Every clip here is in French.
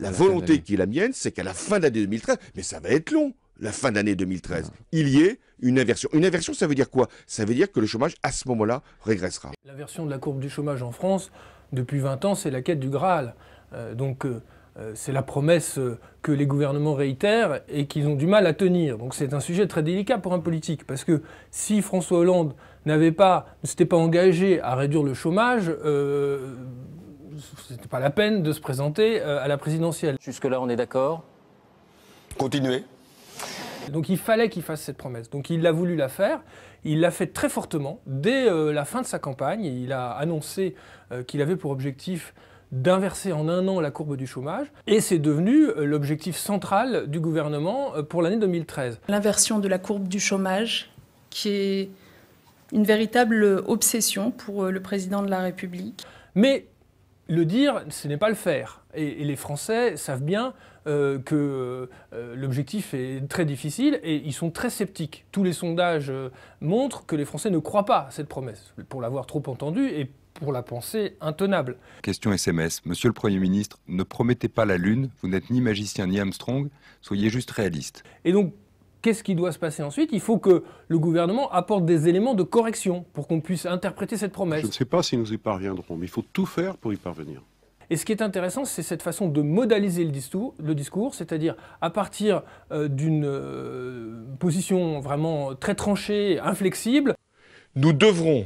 la volonté qui est la mienne, c'est qu'à la fin d'année 2013, mais ça va être long, la fin d'année 2013, il y ait une inversion. Une inversion, ça veut dire quoi Ça veut dire que le chômage, à ce moment-là, régressera. L'inversion de la courbe du chômage en France, depuis 20 ans, c'est la quête du Graal. Euh, donc, euh, euh, c'est la promesse que les gouvernements réitèrent et qu'ils ont du mal à tenir. Donc, c'est un sujet très délicat pour un politique, parce que si François Hollande n'avait pas, ne s'était pas engagé à réduire le chômage, c'était pas la peine de se présenter euh, à la présidentielle. Jusque-là, on est d'accord Continuez. Donc il fallait qu'il fasse cette promesse. Donc il a voulu la faire. Il l'a fait très fortement. Dès euh, la fin de sa campagne, il a annoncé euh, qu'il avait pour objectif d'inverser en un an la courbe du chômage. Et c'est devenu l'objectif central du gouvernement pour l'année 2013. L'inversion de la courbe du chômage, qui est une véritable obsession pour le président de la République. Mais le dire, ce n'est pas le faire. Et, les Français savent bien euh, que euh, l'objectif est très difficile et ils sont très sceptiques. Tous les sondages euh, montrent que les Français ne croient pas à cette promesse, pour l'avoir trop entendue et pour la penser intenable. Question SMS. Monsieur le Premier ministre, ne promettez pas la Lune, vous n'êtes ni magicien ni Armstrong, soyez juste réaliste. Et donc, qu'est-ce qui doit se passer ensuite Il faut que le gouvernement apporte des éléments de correction pour qu'on puisse interpréter cette promesse. Je ne sais pas si nous y parviendrons, mais il faut tout faire pour y parvenir. Et ce qui est intéressant, c'est cette façon de modaliser le discours, c'est-à-dire à partir euh, d'une euh, position vraiment très tranchée, inflexible. Nous devrons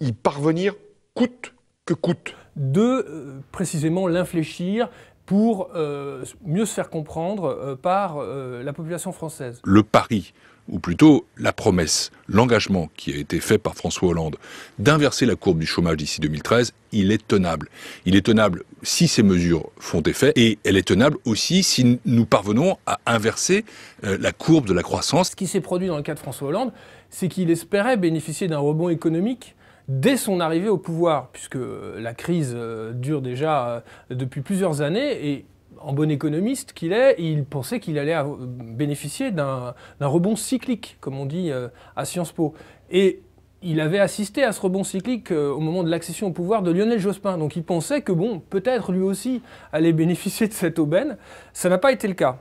y parvenir coûte que coûte. De euh, précisément l'infléchir pour euh, mieux se faire comprendre euh, par euh, la population française. Le pari, ou plutôt la promesse, l'engagement qui a été fait par François Hollande d'inverser la courbe du chômage d'ici 2013, il est tenable. Il est tenable si ces mesures font effet et elle est tenable aussi si nous parvenons à inverser la courbe de la croissance. Ce qui s'est produit dans le cas de François Hollande, c'est qu'il espérait bénéficier d'un rebond économique dès son arrivée au pouvoir, puisque euh, la crise euh, dure déjà euh, depuis plusieurs années et en bon économiste qu'il est, il pensait qu'il allait bénéficier d'un rebond cyclique, comme on dit à Sciences Po. Et il avait assisté à ce rebond cyclique au moment de l'accession au pouvoir de Lionel Jospin. Donc il pensait que, bon, peut-être lui aussi allait bénéficier de cette aubaine. Ça n'a pas été le cas.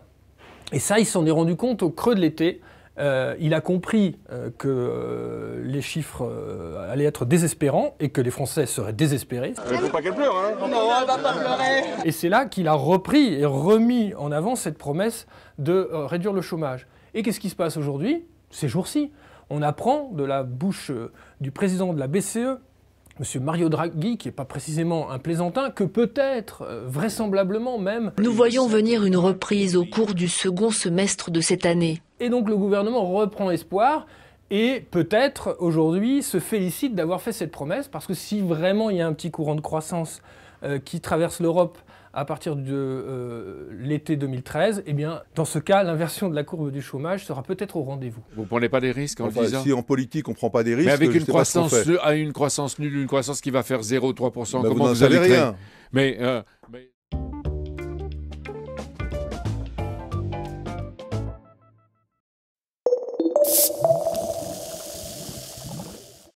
Et ça, il s'en est rendu compte au creux de l'été. Euh, il a compris euh, que euh, les chiffres allaient être désespérants et que les Français seraient désespérés. Il ne faut pas qu'elle pleure, hein Non, elle va pas pleurer Et c'est là qu'il a repris et remis en avant cette promesse de réduire le chômage. Et qu'est-ce qui se passe aujourd'hui Ces jours-ci, on apprend de la bouche du président de la BCE, M. Mario Draghi, qui n'est pas précisément un plaisantin, que peut-être, vraisemblablement même... Nous voyons venir une reprise au cours du second semestre de cette année. Et donc le gouvernement reprend espoir et peut-être aujourd'hui se félicite d'avoir fait cette promesse parce que si vraiment il y a un petit courant de croissance euh, qui traverse l'Europe à partir de euh, l'été 2013, eh bien, dans ce cas, l'inversion de la courbe du chômage sera peut-être au rendez-vous. Vous ne prenez pas des risques en disant Si en politique, on ne prend pas des risques. Mais avec une croissance, une croissance nulle, une croissance qui va faire 0,3%, bah, comment vous, vous rien. Mais, euh,